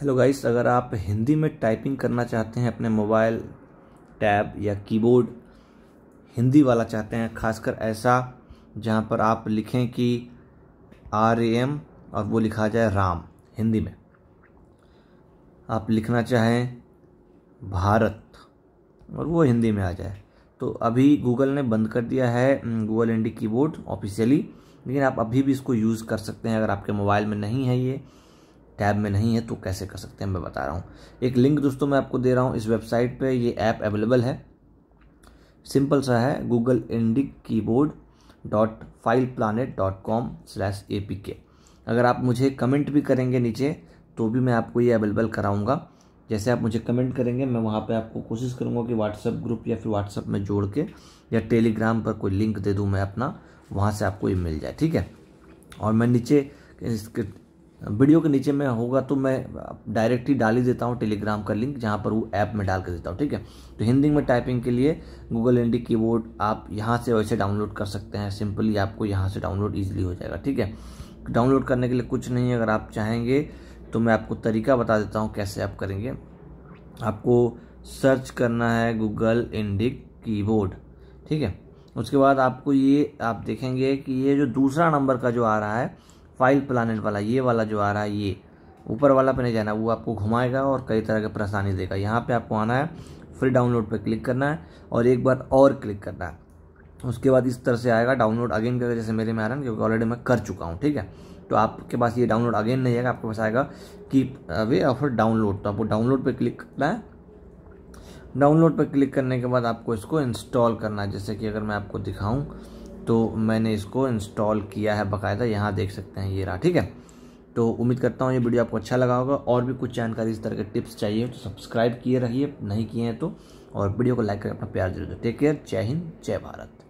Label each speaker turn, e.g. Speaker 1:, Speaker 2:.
Speaker 1: hello guys अगर आप हिंदी में टाइपिंग करना चाहते हैं अपने मोबाइल टैब या कीबोर्ड हिंदी वाला चाहते हैं खासकर ऐसा जहां पर आप लिखें कि आर एम और वो लिखा जाए राम हिंदी में आप लिखना चाहें भारत और वो हिंदी में आ जाए तो अभी गूगल ने बंद कर दिया है गूगल इंडी कीबोर्ड ऑफिशियली लेकिन आप अभी भी इसको यूज़ कर सकते हैं अगर आपके मोबाइल में नहीं है ये टैब में नहीं है तो कैसे कर सकते हैं मैं बता रहा हूँ एक लिंक दोस्तों मैं आपको दे रहा हूँ इस वेबसाइट पे ये ऐप अवेलेबल है सिंपल सा है Google indic keyboard dot file planet dot com slash A P K अगर आप मुझे कमेंट भी करेंगे नीचे तो भी मैं आपको ये अवेलेबल कराऊँगा जैसे आप मुझे कमेंट करेंगे मैं वहाँ पे आपको कोशिश करूँगा कि व्हाट्सअप ग्रुप या फिर व्हाट्सअप में जोड़ के या टेलीग्राम पर कोई लिंक दे दूँ मैं अपना वहाँ से आपको ये मिल जाए ठीक है और मैं नीचे वीडियो के नीचे में होगा तो मैं डायरेक्ट ही डाल ही देता हूँ टेलीग्राम का लिंक जहाँ पर वो ऐप में डाल कर देता हूँ ठीक है तो हिंदी में टाइपिंग के लिए गूगल की कीबोर्ड आप यहाँ से वैसे डाउनलोड कर सकते हैं सिंपली आपको यहाँ से डाउनलोड ईजिली हो जाएगा ठीक है डाउनलोड करने के लिए कुछ नहीं अगर आप चाहेंगे तो मैं आपको तरीका बता देता हूँ कैसे आप करेंगे आपको सर्च करना है गूगल इंडिक कीबोर्ड ठीक है उसके बाद आपको ये आप देखेंगे कि ये जो दूसरा नंबर का जो आ रहा है फाइल प्लानट वाला ये वाला जो आ रहा है ये ऊपर वाला पे नहीं जाना वो आपको घुमाएगा और कई तरह की परेशानी देगा यहाँ पे आपको आना है फ्री डाउनलोड पे क्लिक करना है और एक बार और क्लिक करना है उसके बाद इस तरह से आएगा डाउनलोड अगेन करके जैसे मेरे में आ रहा है क्योंकि ऑलरेडी मैं कर चुका हूँ ठीक है तो आपके पास ये डाउनलोड अगेन नहीं आएगा आपके पास आएगा कीप अवे ऑफर डाउनलोड तो आपको डाउनलोड पर क्लिक करना है डाउनलोड पर क्लिक करने के बाद आपको इसको इंस्टॉल करना है जैसे कि अगर मैं आपको दिखाऊँ तो मैंने इसको इंस्टॉल किया है बाकायदा यहाँ देख सकते हैं ये रहा ठीक है तो उम्मीद करता हूँ ये वीडियो आपको अच्छा लगा होगा और भी कुछ जानकारी इस तरह के टिप्स चाहिए तो सब्सक्राइब किए रहिए नहीं किए हैं तो और वीडियो को लाइक करके अपना प्यार जरूर टेक केयर जय हिंद जय भारत